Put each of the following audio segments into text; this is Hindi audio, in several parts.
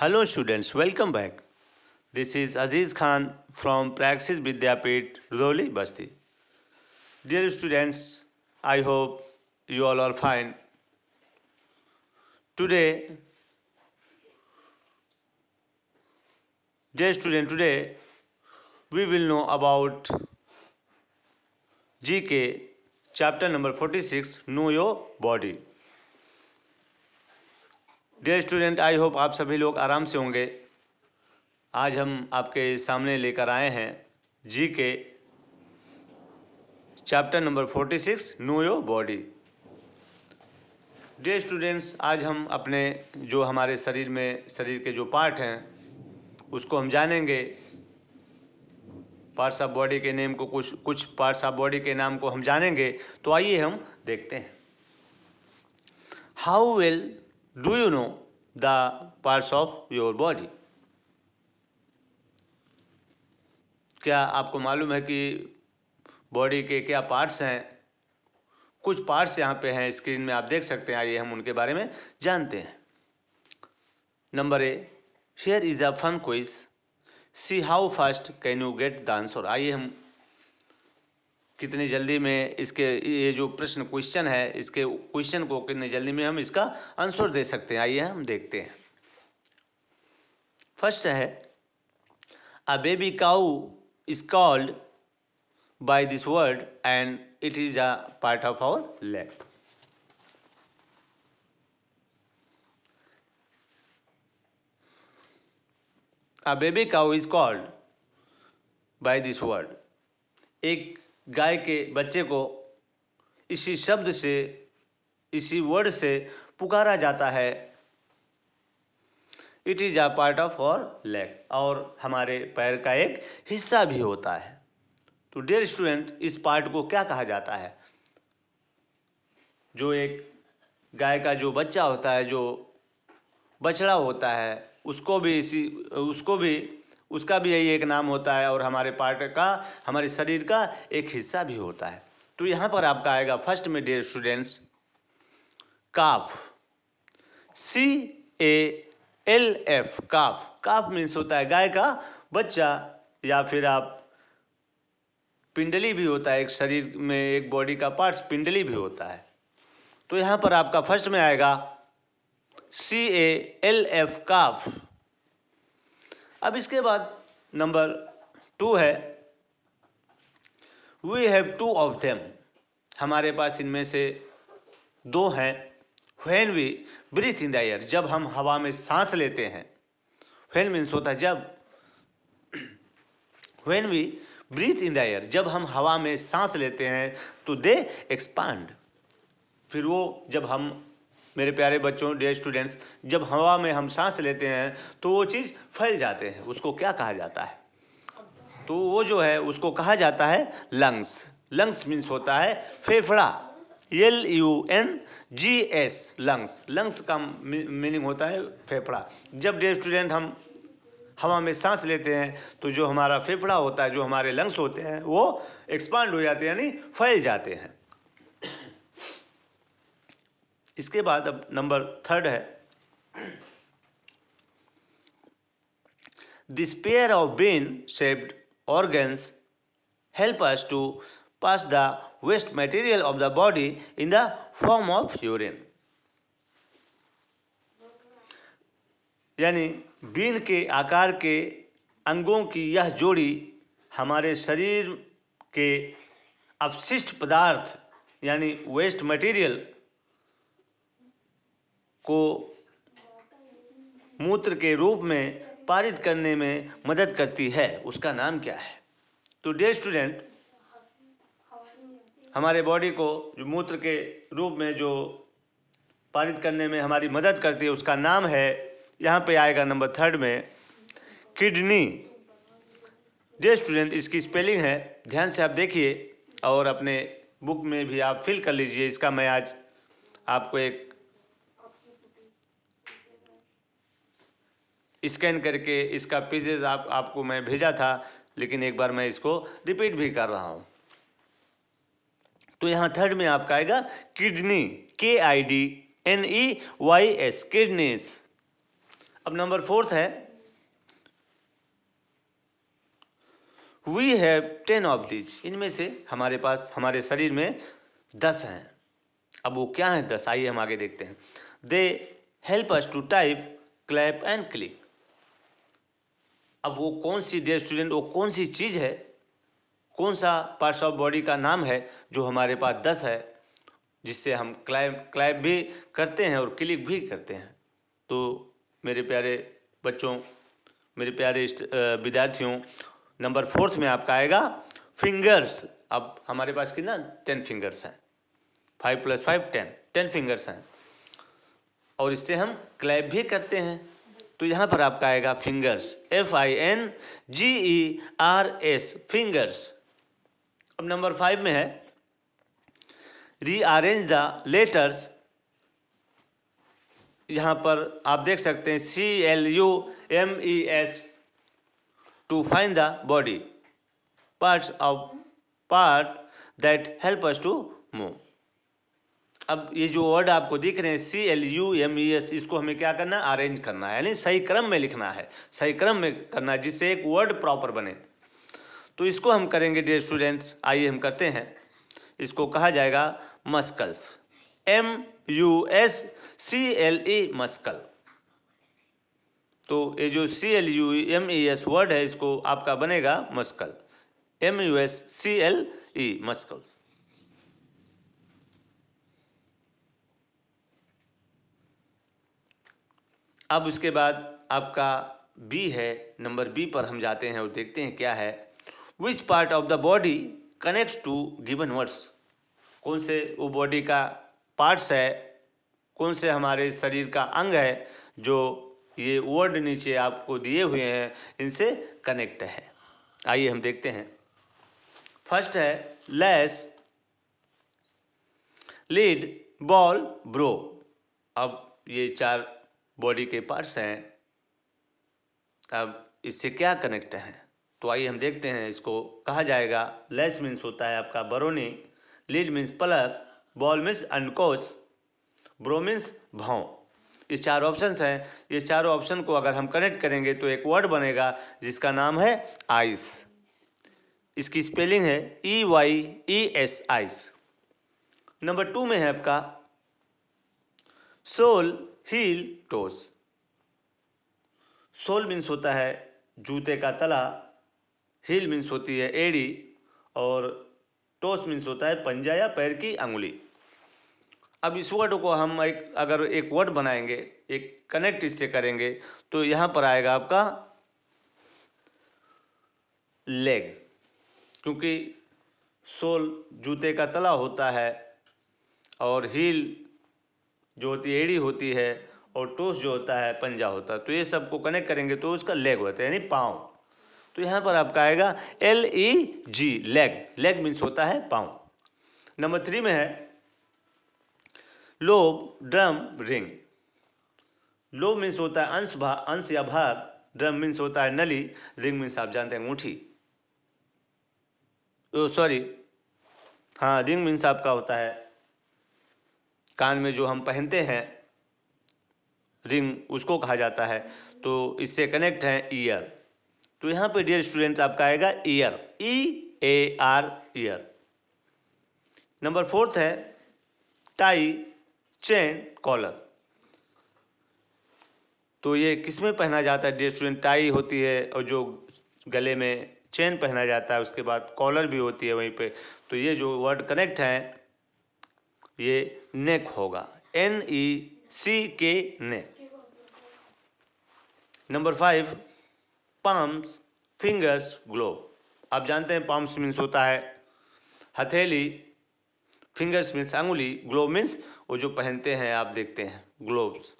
Hello students, welcome back. This is Aziz Khan from Praxis Vidyapit, Roli Basti. Dear students, I hope you all are fine. Today, dear student, today we will know about GK chapter number 46, Know Your Body. Dear student I hope आप सभी लोग आराम से होंगे आज हम आपके सामने लेकर आए हैं G K chapter number forty six know your body dear students आज हम अपने जो हमारे शरीर में शरीर के जो पार्ट हैं उसको हम जानेंगे पार्ट्स ऑफ बॉडी के नेम को कुछ कुछ पार्ट्स ऑफ बॉडी के नाम को हम जानेंगे तो आइए हम देखते हैं how will do you know the parts of your body? क्या आपको मालूम है कि बॉडी के क्या पार्ट्स हैं कुछ पार्ट्स यहाँ पे हैं स्क्रीन में आप देख सकते हैं आइए हम उनके बारे में जानते हैं number A here is a fun quiz see how fast can you get the answer आइए हम कितनी जल्दी में इसके ये जो प्रश्न क्वेश्चन है इसके क्वेश्चन को कितनी जल्दी में हम इसका आंसर दे सकते हैं आइए हम देखते हैं फर्स्ट है a baby cow is called by this word and it is a part of our leg a baby cow is called by this word एक गाय के बच्चे को इसी शब्द से इसी वर्ड से पुकारा जाता है it is a part of our leg और हमारे पैर का एक हिस्सा भी होता है तो डियर स्टूडेंट इस पार्ट को क्या कहा जाता है जो एक गाय का जो बच्चा होता है जो बछड़ा होता है उसको भी इसी उसको भी उसका भी यही एक नाम होता है और हमारे पार्ट का हमारे शरीर का एक हिस्सा भी होता है तो यहाँ पर आपका आएगा फर्स्ट में dear students calf C A L F calf calf means होता है गाय का बच्चा या फिर आप पिंडली भी होता है एक शरीर में एक बॉडी का पार्ट्स पिंडली भी होता है तो यहाँ पर आपका फर्स्ट में आएगा सी ए एल एफ काफ अब इसके बाद नंबर टू है we have two of them हमारे पास इनमें से दो हैं when we breathe in the air जब हम हवा में सांस लेते हैं वैन मीन्स होता है जब when we breathe in the air जब हम हवा में सांस लेते हैं तो दे एक्सपांड फिर वो जब हम मेरे प्यारे बच्चों डे स्टूडेंट्स जब हवा में हम सांस लेते हैं तो वो चीज़ फैल जाते हैं उसको क्या कहा जाता है तो वो जो है उसको कहा जाता है लंग्स लंग्स मीन्स होता है फेफड़ा L U N G S lungs lungs का मीनिंग होता है फेफड़ा जब डे स्टूडेंट हम हवा में सांस लेते हैं तो जो हमारा फेफड़ा होता है जो हमारे लंग्स होते हैं वो एक्सपांड हो जाते हैं यानी फैल जाते हैं इसके बाद अब नंबर थर्ड है this pair of bean shaped organs help us to pass the waste material of the body in the form of urine यानी बीन के आकार के अंगों की यह जोड़ी हमारे शरीर के अपशिष्ट पदार्थ यानी वेस्ट मटेरियल को मूत्र के रूप में पारित करने में मदद करती है उसका नाम क्या है तो डे स्टूडेंट हमारे बॉडी को जो मूत्र के रूप में जो पारित करने में हमारी मदद करती है उसका नाम है यहाँ पे आएगा नंबर थर्ड में किडनी डे स्टूडेंट इसकी स्पेलिंग है ध्यान से आप देखिए और अपने बुक में भी आप फिल कर लीजिए इसका मैं आज आपको एक स्कैन करके इसका पेजेज आप आपको मैं भेजा था लेकिन एक बार मैं इसको रिपीट भी कर रहा हूँ तो यहाँ थर्ड में आपका आएगा kidney K I D N E Y S kidneys अब नंबर फोर्थ है we have ten of these इनमें से हमारे पास हमारे शरीर में दस हैं अब वो क्या है दस आइए हम आगे देखते हैं they help us to type clap and click अब वो कौन सी डेयर स्टूडेंट वो कौन सी चीज़ है कौन सा पार्ट्स ऑफ बॉडी का नाम है जो हमारे पास दस है जिससे हम क्लाइम क्लाइम भी करते हैं और क्लिक भी करते हैं तो मेरे प्यारे बच्चों मेरे प्यारे विद्यार्थियों नंबर फोर्थ में आपका आएगा फिंगर्स अब हमारे पास कितना टेन फिंगर्स हैं five plus five ten ten fingers हैं और इससे हम क्लैप भी करते हैं तो यहाँ पर आपका आएगा fingers F I N G E R S fingers अब नंबर फाइव में है रीअरेंज द लेटर्स यहाँ पर आप देख सकते हैं C L U M E S to find the body part of part that help us to move अब ये जो वर्ड आपको दिख रहे हैं C L U M E S इसको हमें क्या करना है अरेंज करना है यानी सही क्रम में लिखना है सही क्रम में करना है जिससे एक वर्ड प्रॉपर बने तो इसको हम करेंगे डे स्टूडेंट्स आइए हम करते हैं इसको कहा जाएगा muscles M U S C L E muscle तो ये जो C L U M E S word है इसको आपका बनेगा muscle M U S C L E muscle अब उसके बाद आपका बी है नंबर बी पर हम जाते हैं और देखते हैं क्या है which part of the body connects to given words कौन से वो बॉडी का पार्ट्स है कौन से हमारे शरीर का अंग है जो ये वर्ड नीचे आपको दिए हुए हैं इनसे कनेक्ट है आइए हम देखते हैं फर्स्ट है लेस लीड बॉल ब्रो अब ये चार बॉडी के पार्ट्स हैं अब इससे क्या कनेक्ट है तो आइए हम देखते हैं इसको कहा जाएगा लेस मीन्स होता है आपका बरोनी लीड मीन्स पलक बॉल मीन्स अनकोस ब्रो मीन्स भाव ये चार ऑप्शंस हैं ये चारों ऑप्शन को अगर हम कनेक्ट करेंगे तो एक वर्ड बनेगा जिसका नाम है आइस इसकी स्पेलिंग है E Y E S eyes number two में है आपका sole heel toes sole means होता है जूते का तला हील मीन्स होती है एड़ी और टोस मीन्स होता है पंजा या पैर की अंगुली अब इस वर्ड को हम एक अगर एक वर्ड बनाएंगे एक कनेक्ट इससे करेंगे तो यहाँ पर आएगा आपका लेग क्योंकि सोल जूते का तला होता है और हील जो होती है एड़ी होती है और टोस जो होता है पंजा होता है तो ये सबको कनेक्ट करेंगे तो उसका लेग होता है यानी पाँव तो यहाँ पर आपका आएगा L E G leg leg means होता है पाँव नंबर थ्री में है lobe drum ring lobe means होता है अंश भाग अंश या भाग ड्रम मीन्स होता है नली रिंग मीन्स आप जानते हैं अंगूठी सॉरी हाँ रिंग मीन्स आपका होता है कान में जो हम पहनते हैं रिंग उसको कहा जाता है तो इससे कनेक्ट है ईयर तो यहाँ पे डियर स्टूडेंट आपका आएगा ear E A R ear number fourth है टाई चेन कॉलर तो ये किस में पहना जाता है डियर स्टूडेंट टाई होती है और जो गले में चेन पहना जाता है उसके बाद कॉलर भी होती है वहीं पे तो ये जो वर्ड कनेक्ट हैं ये नेक होगा N E C K neck number five palms fingers glove आप जानते हैं पाम्स मीन्स होता है हथेली फिंगर्स मीन्स अंगुली ग्लोव मीन्स वो जो पहनते हैं आप देखते हैं ग्लोव्स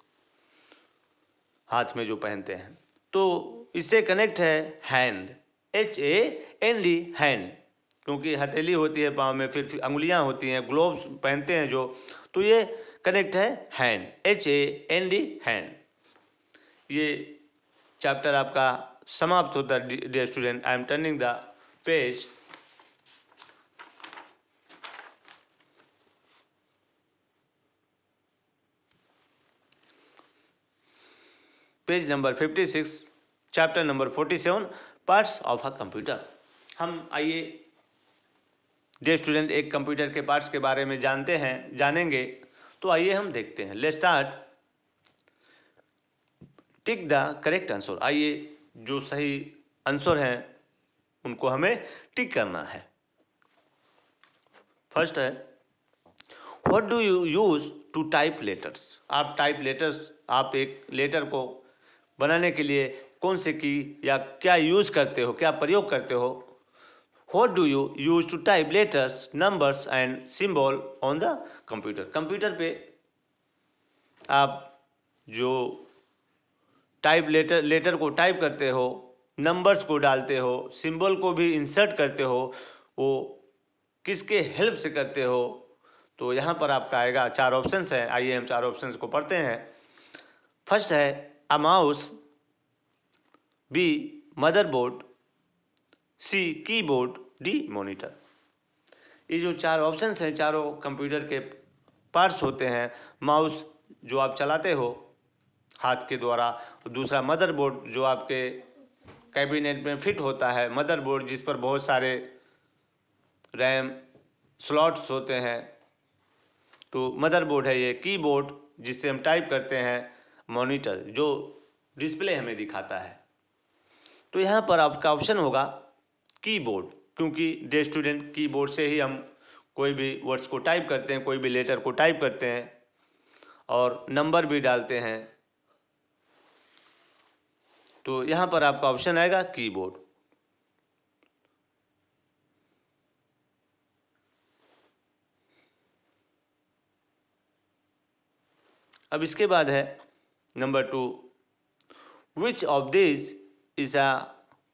हाथ में जो पहनते हैं तो इससे कनेक्ट है hand H A N D hand क्योंकि हथेली होती है पाँव में फिर, फिर अंगुलियाँ होती हैं ग्लोव्स पहनते हैं जो तो ये कनेक्ट है hand H A N D hand ये चैप्टर आपका समाप्त होता है dear student I am turning the page page number fifty six chapter number forty seven parts of a computer हम आइए डे स्टूडेंट एक कंप्यूटर के पार्ट्स के बारे में जानते हैं जानेंगे तो आइए हम देखते हैं ले start tick the correct answer आइए जो सही आंसर हैं उनको हमें टिक करना है फर्स्ट है what do you use to type letters आप टाइप लेटर्स आप एक लेटर को बनाने के लिए कौन से की या क्या यूज़ करते हो क्या प्रयोग करते हो what do you use to type letters, numbers and symbol on the computer? Computer पे आप जो टाइप लेटर लेटर को टाइप करते हो नंबर्स को डालते हो सिंबल को भी इंसर्ट करते हो वो किसके हेल्प से करते हो तो यहाँ पर आपका आएगा चार ऑप्शंस हैं आइए हम चार ऑप्शंस को पढ़ते हैं फर्स्ट है A mouse B motherboard C keyboard D monitor ये जो चार ऑप्शंस हैं चारों कंप्यूटर के पार्ट्स होते हैं माउस जो आप चलाते हो हाथ के द्वारा दूसरा मदरबोर्ड जो आपके कैबिनेट में फिट होता है मदरबोर्ड जिस पर बहुत सारे रैम स्लॉट्स होते हैं तो मदरबोर्ड है ये कीबोर्ड जिससे हम टाइप करते हैं मॉनिटर जो डिस्प्ले हमें दिखाता है तो यहाँ पर आपका ऑप्शन होगा कीबोर्ड क्योंकि डे स्टूडेंट कीबोर्ड से ही हम कोई भी वर्ड्स को टाइप करते हैं कोई भी लेटर को टाइप करते हैं और नंबर भी डालते हैं तो यहाँ पर आपका ऑप्शन आएगा कीबोर्ड अब इसके बाद है number two which of this is a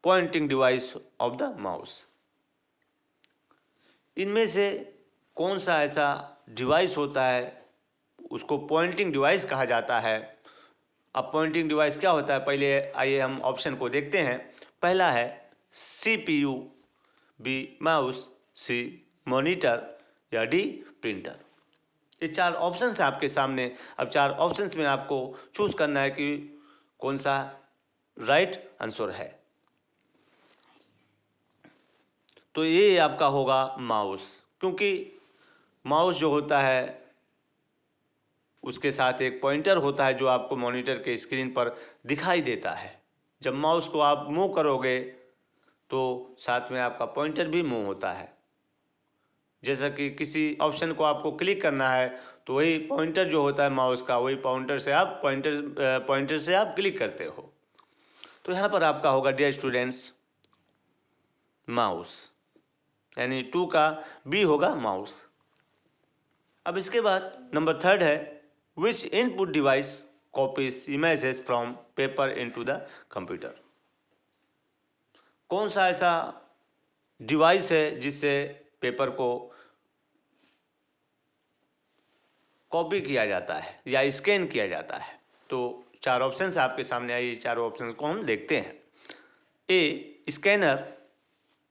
pointing device of the mouse इनमें से कौन सा ऐसा डिवाइस होता है उसको पॉइंटिंग डिवाइस कहा जाता है अब पॉइंटिंग डिवाइस क्या होता है पहले आइए हम ऑप्शन को देखते हैं पहला है C P U B mouse C monitor या डी प्रिंटर ये चार ऑप्शन हैं आपके सामने अब चार ऑप्शंस में आपको चूज़ करना है कि कौन सा राइट आंसर है तो ये आपका होगा माउस क्योंकि माउस जो होता है उसके साथ एक पॉइंटर होता है जो आपको मॉनिटर के स्क्रीन पर दिखाई देता है जब माउस को आप मूव करोगे तो साथ में आपका पॉइंटर भी मूव होता है जैसा कि किसी ऑप्शन को आपको क्लिक करना है तो वही पॉइंटर जो होता है माउस का वही पॉइंटर से आप पॉइंटर पॉइंटर से आप क्लिक करते हो तो यहाँ पर आपका होगा डियर स्टूडेंट्स माउस यानी टू का बी होगा माउस अब इसके बाद नंबर थर्ड है which input device copies images from paper into the computer कौन सा ऐसा डिवाइस है जिससे पेपर को कॉपी किया जाता है या स्कैन किया जाता है तो चार ऑप्शंस आपके सामने आए ये चारों ऑप्शंस को हम देखते हैं A scanner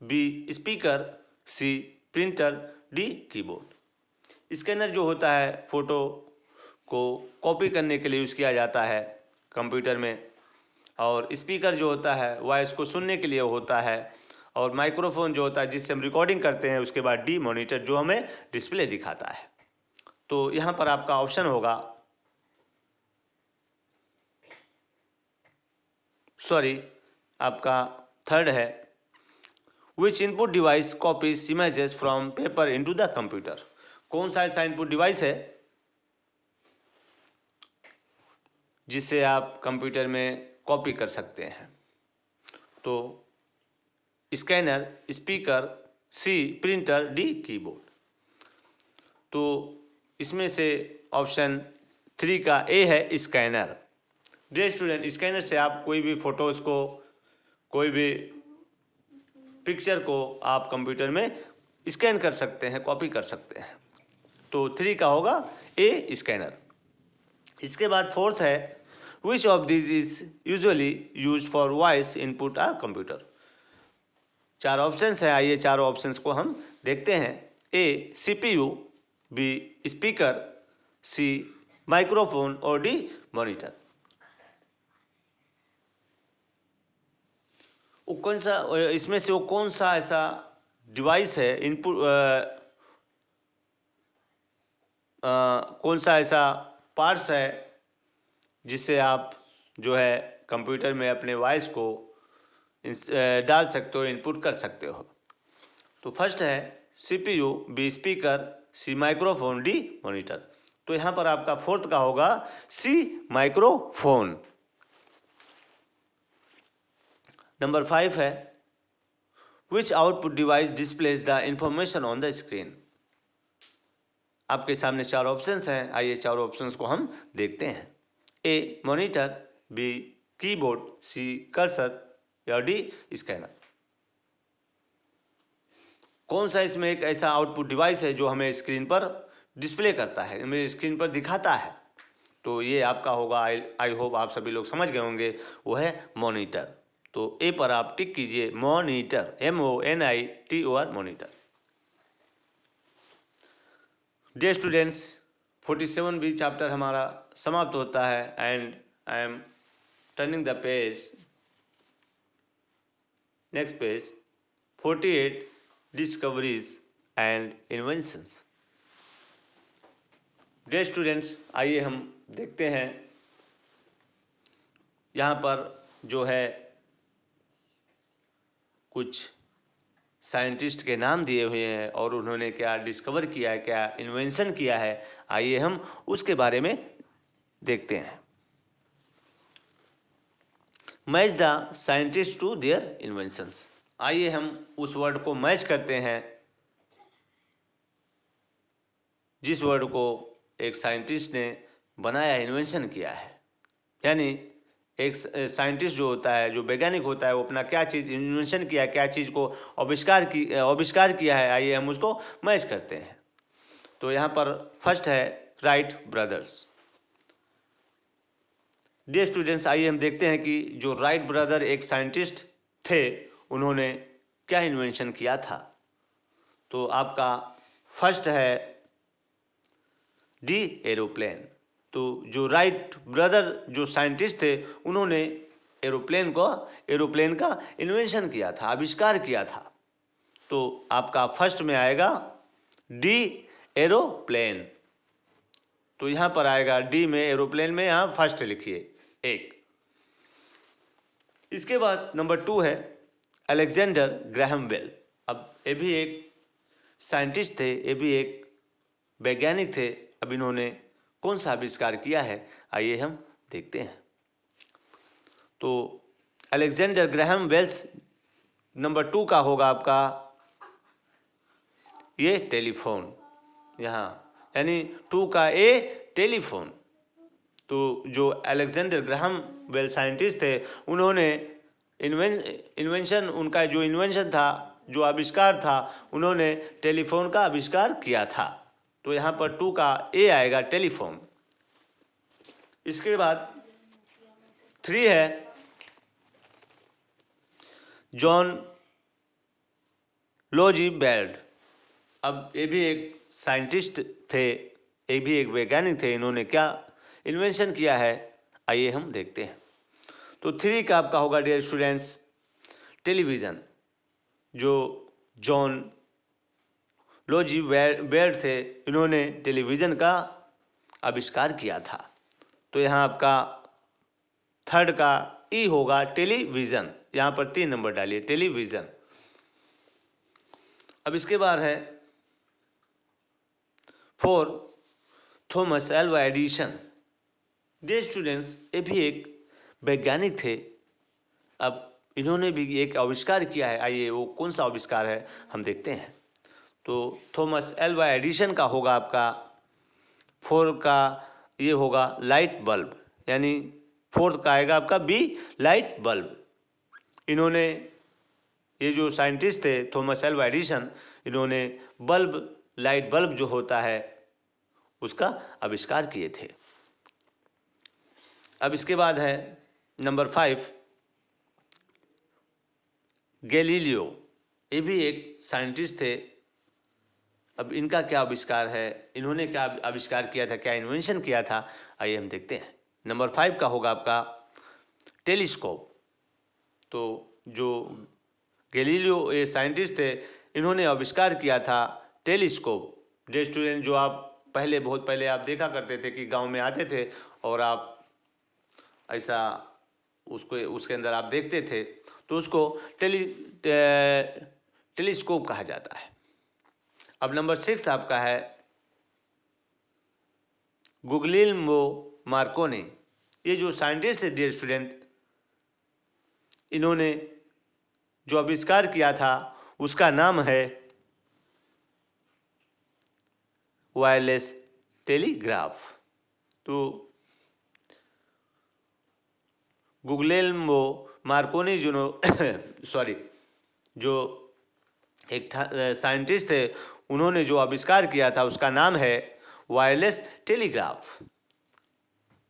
B speaker C printer D keyboard scanner जो होता है फ़ोटो को कॉपी करने के लिए यूज़ किया जाता है कंप्यूटर में और स्पीकर जो होता है वॉइस को सुनने के लिए होता है और माइक्रोफोन जो होता है जिससे हम रिकॉर्डिंग करते हैं उसके बाद डी मॉनिटर जो हमें डिस्प्ले दिखाता है तो यहाँ पर आपका ऑप्शन होगा सॉरी आपका थर्ड है which input device copies images from paper into the computer कौन सा ऐसा इनपुट डिवाइस है जिसे आप कंप्यूटर में कॉपी कर सकते हैं तो scanner speaker C printer D keyboard तो इसमें से ऑप्शन थ्री का ए है स्कैनर डे स्टूडेंट स्कैनर से आप कोई भी फ़ोटोज़ को कोई भी पिक्चर को आप कंप्यूटर में स्कैन कर सकते हैं कॉपी कर सकते हैं तो थ्री का होगा ए स्कैनर इसके बाद फोर्थ है which of this is usually use for voice input a computer चार ऑप्शंस है आइए चारों ऑप्शंस को हम देखते हैं A CPU B speaker C microphone और डी मॉनिटर वो कौन सा इसमें से वो कौन सा ऐसा डिवाइस है इनपुट कौन सा ऐसा पार्ट्स है जिससे आप जो है कंप्यूटर में अपने वॉइस को डाल सकते हो इनपुट कर सकते हो तो फर्स्ट है CPU B speaker C microphone D monitor तो यहाँ पर आपका फोर्थ का होगा सी माइक्रोफोन नंबर फाइव है which output device displays the information on the screen आपके सामने चार ऑप्शंस हैं आइए चारों ऑप्शंस को हम देखते हैं A monitor B keyboard C cursor या डी स्कैनर कौन सा इसमें एक ऐसा आउटपुट डिवाइस है जो हमें स्क्रीन पर डिस्प्ले करता है हमें स्क्रीन पर दिखाता है तो ये आपका होगा आई आई होप आप सभी लोग समझ गए होंगे वो है मॉनिटर तो ए पर आप टिक कीजिए monitor M O N I T O R monitor dear students forty seven भी चैप्टर हमारा समाप्त होता है and I am turning the page next page forty eight discoveries and inventions dear students आइए हम देखते हैं यहाँ पर जो है कुछ साइंटिस्ट के नाम दिए हुए हैं और उन्होंने क्या डिस्कवर किया है क्या इन्वेंशन किया है आइए हम उसके बारे में देखते हैं match the scientist to their inventions आइए हम उस वर्ड को मैच करते हैं जिस वर्ड को एक साइंटिस्ट ने बनाया इन्वेंशन किया है यानी एक साइंटिस्ट जो होता है जो वैज्ञानिक होता है वो अपना क्या चीज़ इन्वेंशन किया है क्या चीज़ को आविष्कार की आविष्कार किया है आइए हम उसको मैच करते हैं तो यहाँ पर फर्स्ट है राइट ब्रदर्स डे स्टूडेंट्स आइए हम देखते हैं कि जो राइट ब्रदर एक साइंटिस्ट थे उन्होंने क्या इन्वेंशन किया था तो आपका फर्स्ट है डी एरोप्लेन तो जो राइट ब्रदर जो साइंटिस्ट थे उन्होंने एरोप्लेन को एरोप्लेन का इन्वेंशन किया था आविष्कार किया था तो आपका फर्स्ट में आएगा डी एरोप्लेन तो यहाँ पर आएगा डी में एरोप्लेन में यहाँ फर्स्ट लिखिए एक इसके बाद नंबर टू है अलेक्जेंडर ग्रहम वेल अब ये भी एक साइंटिस्ट थे ये भी एक वैज्ञानिक थे अब इन्होंने कौन सा आविष्कार किया है आइए हम देखते हैं तो Alexander Graham Bell's number two का होगा आपका ये टेलीफोन यहाँ यानी टू का ए टेलीफोन तो जो अलेक्जेंडर ग्रहम वेल्स साइंटिस्ट थे उन्होंने इन्वेंशन उनका जो इन्वेंशन था जो आविष्कार था उन्होंने टेलीफोन का आविष्कार किया था तो यहाँ पर टू का ए आएगा टेलीफॉर्म इसके बाद थ्री है जॉन लोजी बेल्ड अब ये भी एक साइंटिस्ट थे ये भी एक वैज्ञानिक थे इन्होंने क्या इन्वेंशन किया है आइए हम देखते हैं तो थ्री का आपका होगा डियर स्टूडेंट्स टेलीविज़न जो जॉन लो जी बेड थे इन्होंने टेलीविज़न का आविष्कार किया था तो यहाँ आपका थर्ड का ई होगा टेलीविज़न यहाँ पर तीन नंबर डालिए टेलीविज़न अब इसके बाद है four Thomas Alva Edison dear students ये भी एक वैज्ञानिक थे अब इन्होंने भी एक आविष्कार किया है आइए वो कौन सा आविष्कार है हम देखते हैं तो थॉमस एल्वा एडिशन का होगा आपका फोर का ये होगा लाइट बल्ब यानी फोर्थ का आएगा आपका बी लाइट बल्ब इन्होंने ये जो साइंटिस्ट थे थॉमस एल्वा एडिशन इन्होंने बल्ब लाइट बल्ब जो होता है उसका आविष्कार किए थे अब इसके बाद है नंबर फाइव गैलीलियो ये भी एक साइंटिस्ट थे अब इनका क्या आविष्कार है इन्होंने क्या आविष्कार किया था क्या इन्वेंशन किया था आइए हम देखते हैं नंबर फाइव का होगा आपका टेलीस्कोप तो जो गैलीलियो ये साइंटिस्ट थे इन्होंने आविष्कार किया था टेलीस्कोप जे स्टूडेंट जो आप पहले बहुत पहले आप देखा करते थे कि गांव में आते थे और आप ऐसा उसको उसके अंदर आप देखते थे तो उसको टेली टे, टेलीस्कोप कहा जाता है अब नंबर सिक्स आपका है गुगलिल्मो मार्कोने ये जो साइंटिस्ट थे डियर स्टूडेंट इन्होंने जो आविष्कार किया था उसका नाम है वायरलेस टेलीग्राफ तो गुगलेल्मो मार्कोनी जो सॉरी जो एक साइंटिस्ट थे उन्होंने जो आविष्कार किया था उसका नाम है वायरलेस टेलीग्राफ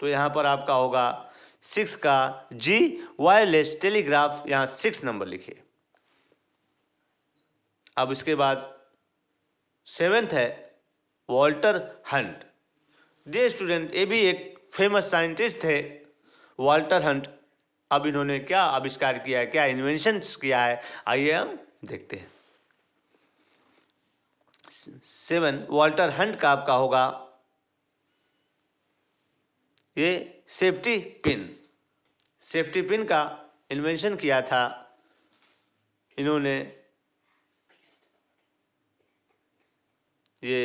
तो यहाँ पर आपका होगा सिक्स का जी वायरलेस टेलीग्राफ यहाँ सिक्स नंबर लिखिए अब इसके बाद सेवेंथ है वॉल्टर हंट डे स्टूडेंट ये भी एक फेमस साइंटिस्ट थे वॉल्टर हंट अब इन्होंने क्या आविष्कार किया है क्या इन्वेंशन किया है आइए हम देखते हैं सेवन वाल्टर हंड का आपका होगा ये सेफ्टी पिन सेफ्टी पिन का इन्वेंशन किया था इन्होंने ये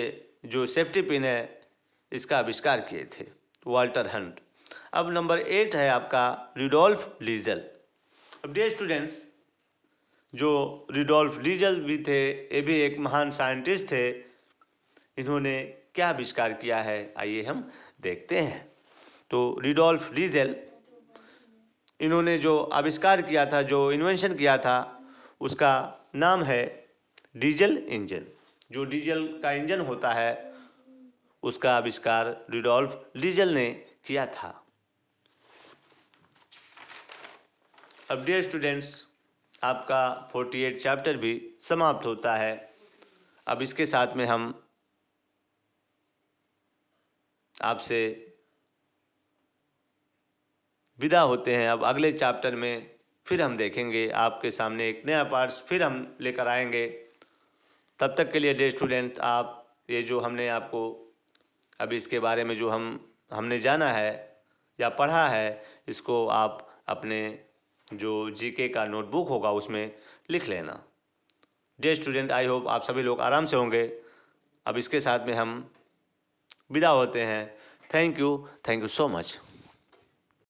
जो सेफ्टी पिन है इसका आविष्कार किए थे वाल्टर हंट अब नंबर एट है आपका रिडोल्फ लीजल अब डे स्टूडेंट्स जो रिडोल्फ डीजल भी थे ये भी एक महान साइंटिस्ट थे इन्होंने क्या आविष्कार किया है आइए हम देखते हैं तो रिडोल्फ डीजल इन्होंने जो आविष्कार किया था जो इन्वेंशन किया था उसका नाम है डीजल इंजन जो डीजल का इंजन होता है उसका आविष्कार रिडोल्फ डीजल ने किया था अब डियर स्टूडेंट्स आपका 48 चैप्टर भी समाप्त होता है अब इसके साथ में हम आपसे विदा होते हैं अब अगले चैप्टर में फिर हम देखेंगे आपके सामने एक नया पार्ट्स फिर हम लेकर आएंगे तब तक के लिए डे स्टूडेंट आप ये जो हमने आपको अभी इसके बारे में जो हम हमने जाना है या पढ़ा है इसको आप अपने जो जीके का नोटबुक होगा उसमें लिख लेना डे स्टूडेंट आई होप आप सभी लोग आराम से होंगे अब इसके साथ में हम विदा होते हैं thank you thank you so much